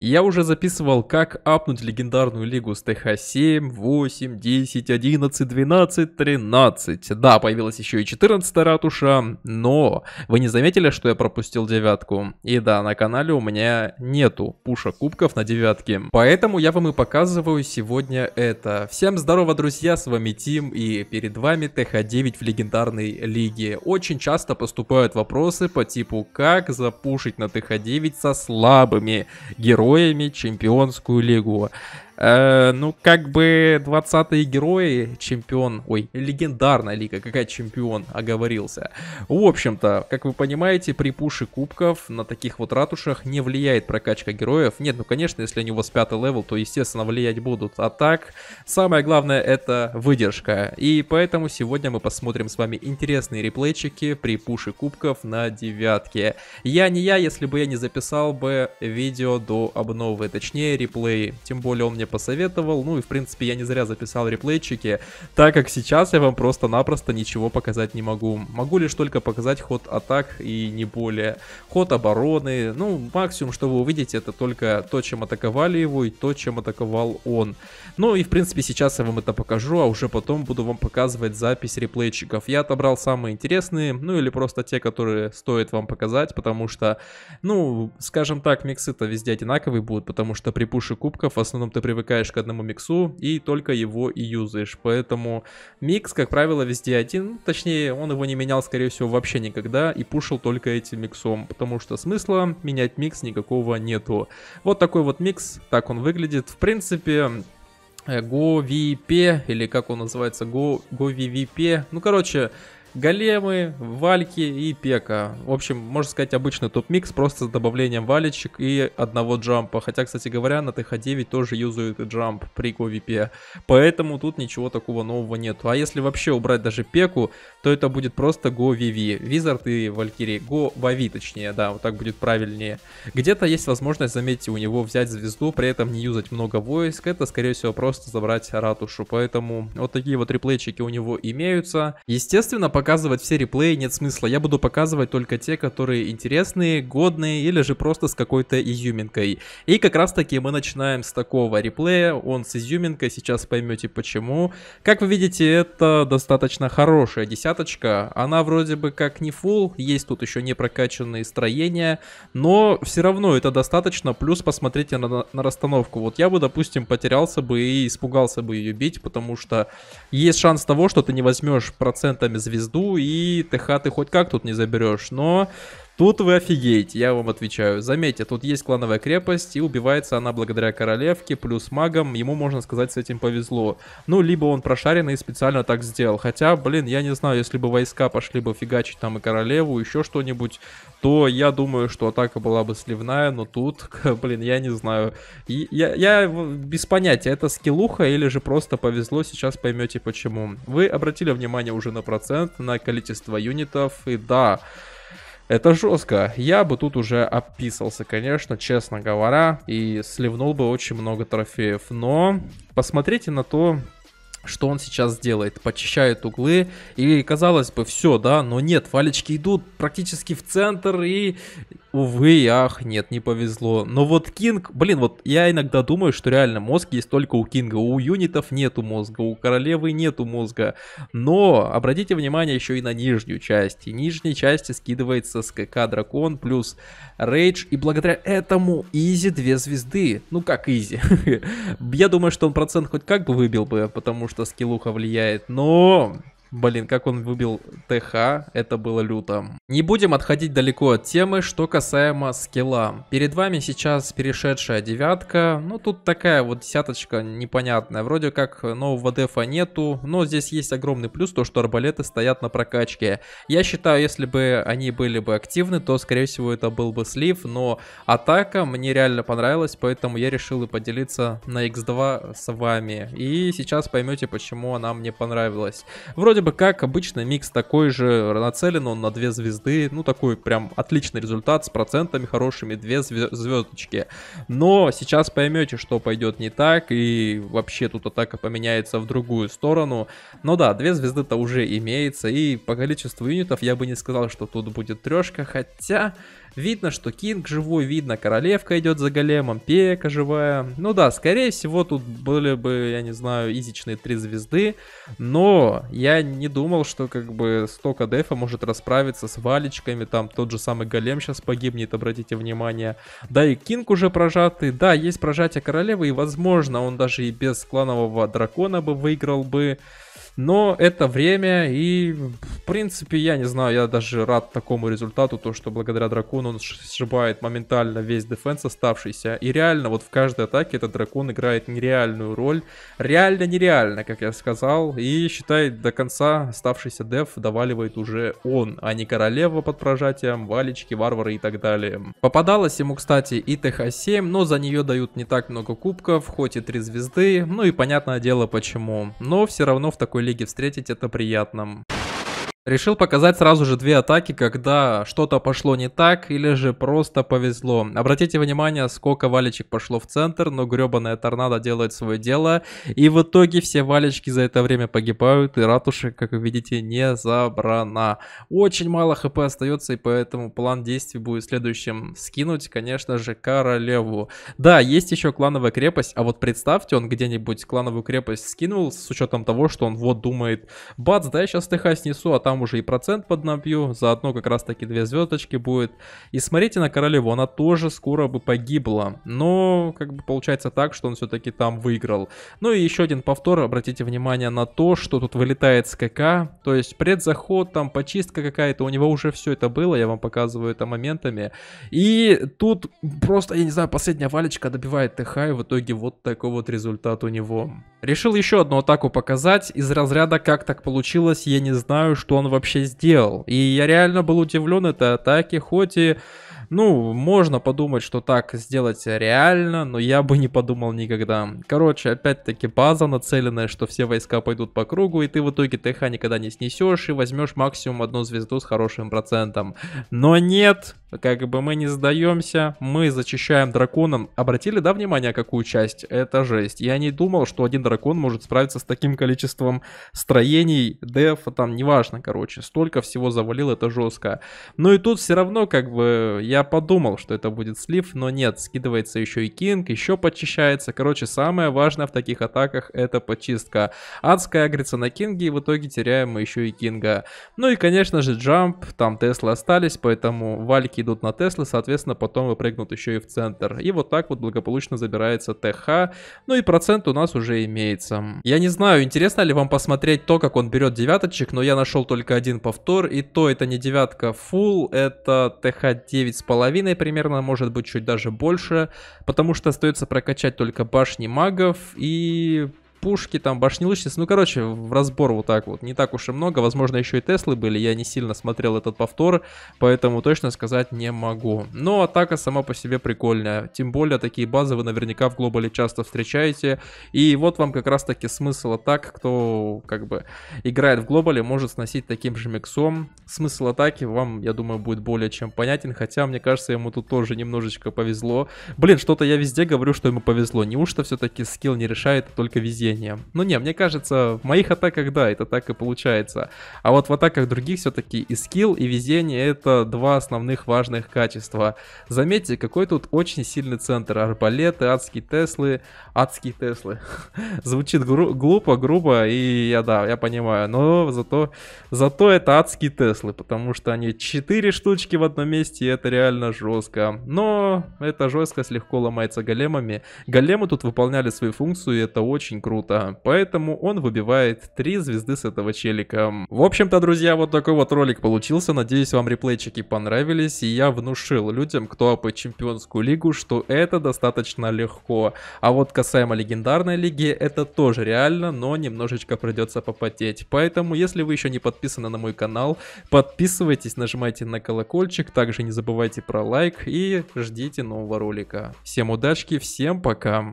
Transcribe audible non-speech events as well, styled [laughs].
Я уже записывал, как апнуть легендарную лигу с ТХ 7, 8, 10, 11, 12, 13. Да, появилась еще и 14 ратуша, но вы не заметили, что я пропустил девятку? И да, на канале у меня нету пуша кубков на девятке. Поэтому я вам и показываю сегодня это. Всем здорово, друзья, с вами Тим, и перед вами ТХ 9 в легендарной лиге. Очень часто поступают вопросы по типу, как запушить на ТХ 9 со слабыми героями героями чемпионскую лигу. Э, ну, как бы 20-е герои, чемпион, ой, легендарная лига, какая чемпион, оговорился. В общем-то, как вы понимаете, при пуше кубков на таких вот ратушах не влияет прокачка героев. Нет, ну, конечно, если они у вас пятый левел, то, естественно, влиять будут. А так, самое главное, это выдержка. И поэтому сегодня мы посмотрим с вами интересные реплейчики при пуше кубков на девятке. Я не я, если бы я не записал бы видео до обновы, точнее реплей. Тем более он мне посоветовал. Ну и, в принципе, я не зря записал реплейчики, так как сейчас я вам просто-напросто ничего показать не могу. Могу лишь только показать ход атак и не более. Ход обороны, ну, максимум, что вы увидите, это только то, чем атаковали его и то, чем атаковал он. Ну и, в принципе, сейчас я вам это покажу, а уже потом буду вам показывать запись реплейчиков. Я отобрал самые интересные, ну или просто те, которые стоит вам показать, потому что, ну, скажем так, миксы-то везде одинаковые будут, потому что при пуше кубков в основном ты привык привыкаешь к одному миксу и только его и юзаешь. Поэтому микс, как правило, везде один. Точнее, он его не менял, скорее всего, вообще никогда и пушил только этим миксом, потому что смысла менять микс никакого нету. Вот такой вот микс, так он выглядит. В принципе, э, GoVP, или как он называется, Go, GoVVP. Ну, короче, големы, вальки и пека. В общем, можно сказать, обычный топ-микс, просто с добавлением валечек и одного джампа. Хотя, кстати говоря, на ТХ-9 тоже юзают и джамп при ковипе. Поэтому тут ничего такого нового нет. А если вообще убрать даже пеку, то это будет просто Go VV. Визард и Валькири Go Vavi, точнее, да, вот так будет правильнее. Где-то есть возможность, заметьте, у него взять звезду, при этом не юзать много войск. Это, скорее всего, просто забрать ратушу. Поэтому вот такие вот реплейчики у него имеются. Естественно, пока показывать все реплеи нет смысла. Я буду показывать только те, которые интересные, годные или же просто с какой-то изюминкой. И как раз таки мы начинаем с такого реплея. Он с изюминкой, сейчас поймете почему. Как вы видите, это достаточно хорошая десяточка. Она вроде бы как не full, есть тут еще не прокачанные строения, но все равно это достаточно. Плюс посмотрите на, на расстановку. Вот я бы, допустим, потерялся бы и испугался бы ее бить, потому что есть шанс того, что ты не возьмешь процентами звезды звезду, и ТХ ты хоть как тут не заберешь. Но Тут вы офигеете, я вам отвечаю. Заметьте, тут есть клановая крепость, и убивается она благодаря королевке, плюс магам. Ему, можно сказать, с этим повезло. Ну, либо он прошаренный и специально так сделал. Хотя, блин, я не знаю, если бы войска пошли бы фигачить там и королеву, еще что-нибудь, то я думаю, что атака была бы сливная, но тут, [laughs] блин, я не знаю. И, я, я без понятия, это скиллуха или же просто повезло, сейчас поймете почему. Вы обратили внимание уже на процент, на количество юнитов, и да... Это жестко. Я бы тут уже описался, конечно, честно говоря, и сливнул бы очень много трофеев. Но посмотрите на то, что он сейчас делает, почищает углы, и казалось бы, все, да, но нет, валечки идут практически в центр, и увы ах, нет, не повезло. Но вот Кинг, блин, вот я иногда думаю, что реально мозг есть только у Кинга. У юнитов нету мозга, у королевы нету мозга. Но обратите внимание еще и на нижнюю часть. И нижней части скидывается с КК Дракон плюс Рейдж. И благодаря этому Изи две звезды. Ну как Изи? [laughs] Я думаю, что он процент хоть как бы выбил бы, потому что скиллуха влияет. Но Блин, как он выбил ТХ, это было люто. Не будем отходить далеко от темы, что касаемо скилла. Перед вами сейчас перешедшая девятка, ну тут такая вот десяточка непонятная. Вроде как нового дефа нету, но здесь есть огромный плюс, то что арбалеты стоят на прокачке. Я считаю, если бы они были бы активны, то скорее всего это был бы слив, но атака мне реально понравилась, поэтому я решил и поделиться на x2 с вами. И сейчас поймете, почему она мне понравилась. Вроде вроде бы как обычный микс такой же, нацелен он на две звезды, ну такой прям отличный результат с процентами хорошими, две звездочки. Но сейчас поймете, что пойдет не так, и вообще тут атака поменяется в другую сторону. Но да, две звезды-то уже имеется, и по количеству юнитов я бы не сказал, что тут будет трешка, хотя Видно, что Кинг живой, видно, королевка идет за големом, пека живая. Ну да, скорее всего, тут были бы, я не знаю, изичные три звезды, но я не думал, что как бы столько дефа может расправиться с валечками, там тот же самый голем сейчас погибнет, обратите внимание. Да, и Кинг уже прожатый, да, есть прожатие королевы, и возможно, он даже и без кланового дракона бы выиграл бы. Но это время, и в принципе, я не знаю, я даже рад такому результату, то, что благодаря дракону он сшибает моментально весь дефенс оставшийся. И реально, вот в каждой атаке этот дракон играет нереальную роль. Реально-нереально, как я сказал. И считай, до конца оставшийся деф доваливает уже он, а не королева под прожатием, валечки, варвары и так далее. Попадалась ему, кстати, и ТХ-7, но за нее дают не так много кубков, хоть и три звезды, ну и понятное дело почему. Но все равно в таком такой лиге встретить, это приятно. Решил показать сразу же две атаки, когда что-то пошло не так или же просто повезло. Обратите внимание, сколько валечек пошло в центр, но гребаная торнадо делает свое дело. И в итоге все валечки за это время погибают, и ратуша, как вы видите, не забрана. Очень мало хп остается, и поэтому план действий будет следующим. Скинуть, конечно же, королеву. Да, есть еще клановая крепость, а вот представьте, он где-нибудь клановую крепость скинул, с учетом того, что он вот думает, бац, да я сейчас ТХ снесу, а там там уже и процент поднабью, заодно как раз таки две звездочки будет. И смотрите на королеву, она тоже скоро бы погибла, но как бы получается так, что он все-таки там выиграл. Ну и еще один повтор, обратите внимание на то, что тут вылетает скк то есть предзаход, там почистка какая-то, у него уже все это было, я вам показываю это моментами. И тут просто, я не знаю, последняя валечка добивает ТХ, и в итоге вот такой вот результат у него. Решил еще одну атаку показать, из разряда как так получилось, я не знаю, что он вообще сделал. И я реально был удивлен этой атаке, хоть и... Ну, можно подумать, что так сделать реально, но я бы не подумал никогда. Короче, опять-таки база нацеленная, что все войска пойдут по кругу, и ты в итоге ТХ никогда не снесешь и возьмешь максимум одну звезду с хорошим процентом. Но нет, как бы мы не сдаемся, мы зачищаем драконом. Обратили, да, внимание, какую часть? Это жесть. Я не думал, что один дракон может справиться с таким количеством строений, дефа, там, неважно, короче. Столько всего завалил, это жестко. Но ну и тут все равно, как бы, я подумал, что это будет слив, но нет, скидывается еще и кинг, еще подчищается. Короче, самое важное в таких атаках это почистка. Адская агрится на кинге, и в итоге теряем мы еще и кинга. Ну и, конечно же, джамп, там Тесла остались, поэтому вальки ставки идут на Теслы, соответственно, потом выпрыгнут еще и в центр. И вот так вот благополучно забирается ТХ. Ну и процент у нас уже имеется. Я не знаю, интересно ли вам посмотреть то, как он берет девяточек, но я нашел только один повтор, и то это не девятка full, это ТХ 9,5 примерно, может быть чуть даже больше, потому что остается прокачать только башни магов и пушки, там башни-лучницы. Ну, короче, в разбор вот так вот. Не так уж и много. Возможно, еще и Теслы были. Я не сильно смотрел этот повтор, поэтому точно сказать не могу. Но атака сама по себе прикольная. Тем более, такие базы вы наверняка в глобале часто встречаете. И вот вам как раз-таки смысл атак. Кто как бы играет в глобале, может сносить таким же миксом. Смысл атаки вам, я думаю, будет более чем понятен. Хотя, мне кажется, ему тут тоже немножечко повезло. Блин, что-то я везде говорю, что ему повезло. Неужто все-таки скилл не решает, а только везде поведением. Ну не, мне кажется, в моих атаках, да, это так и получается. А вот в атаках других все-таки и скилл, и везение — это два основных важных качества. Заметьте, какой тут очень сильный центр. Арбалеты, адские Теслы, адские Теслы. [laughs] Звучит гру- глупо, грубо, и я, да, я понимаю. Но зато, зато это адские Теслы, потому что они 4 штучки в одном месте, и это реально жестко. Но эта жесткость легко ломается големами. Големы тут выполняли свою функцию, и это очень круто круто. Поэтому он выбивает 3 звезды с этого челика. В общем-то, друзья, вот такой вот ролик получился. Надеюсь, вам реплейчики понравились. И я внушил людям, кто по чемпионскую лигу, что это достаточно легко. А вот касаемо легендарной лиги, это тоже реально, но немножечко придется попотеть. Поэтому, если вы еще не подписаны на мой канал, подписывайтесь, нажимайте на колокольчик. Также не забывайте про лайк и ждите нового ролика. Всем удачки, всем пока!